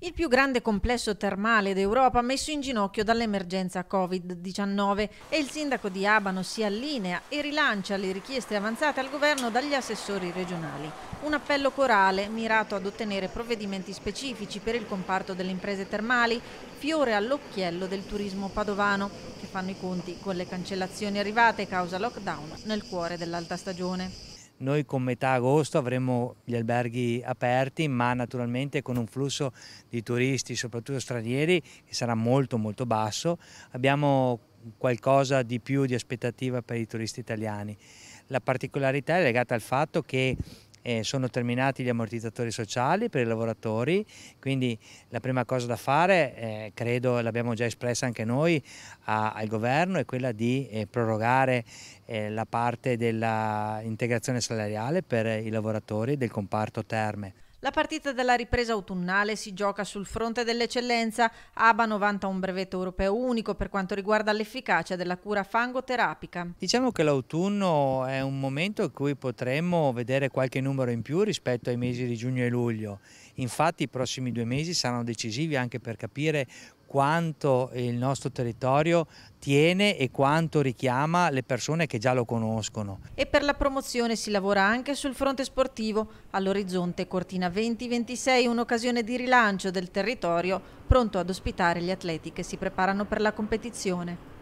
Il più grande complesso termale d'Europa messo in ginocchio dall'emergenza Covid-19 e il sindaco di Abano si allinea e rilancia le richieste avanzate al governo dagli assessori regionali. Un appello corale mirato ad ottenere provvedimenti specifici per il comparto delle imprese termali, fiore all'occhiello del turismo padovano, che fanno i conti con le cancellazioni arrivate causa lockdown nel cuore dell'alta stagione. Noi con metà agosto avremo gli alberghi aperti, ma naturalmente con un flusso di turisti, soprattutto stranieri, che sarà molto molto basso. Abbiamo qualcosa di più di aspettativa per i turisti italiani. La particolarità è legata al fatto che eh, sono terminati gli ammortizzatori sociali per i lavoratori, quindi la prima cosa da fare, eh, credo l'abbiamo già espressa anche noi a, al governo, è quella di eh, prorogare eh, la parte dell'integrazione salariale per i lavoratori del comparto terme. La partita della ripresa autunnale si gioca sul fronte dell'eccellenza. ABA 90 un brevetto europeo unico per quanto riguarda l'efficacia della cura fangoterapica. Diciamo che l'autunno è un momento in cui potremmo vedere qualche numero in più rispetto ai mesi di giugno e luglio. Infatti i prossimi due mesi saranno decisivi anche per capire quanto il nostro territorio tiene e quanto richiama le persone che già lo conoscono. E per la promozione si lavora anche sul fronte sportivo. All'orizzonte Cortina 2026 un'occasione di rilancio del territorio pronto ad ospitare gli atleti che si preparano per la competizione.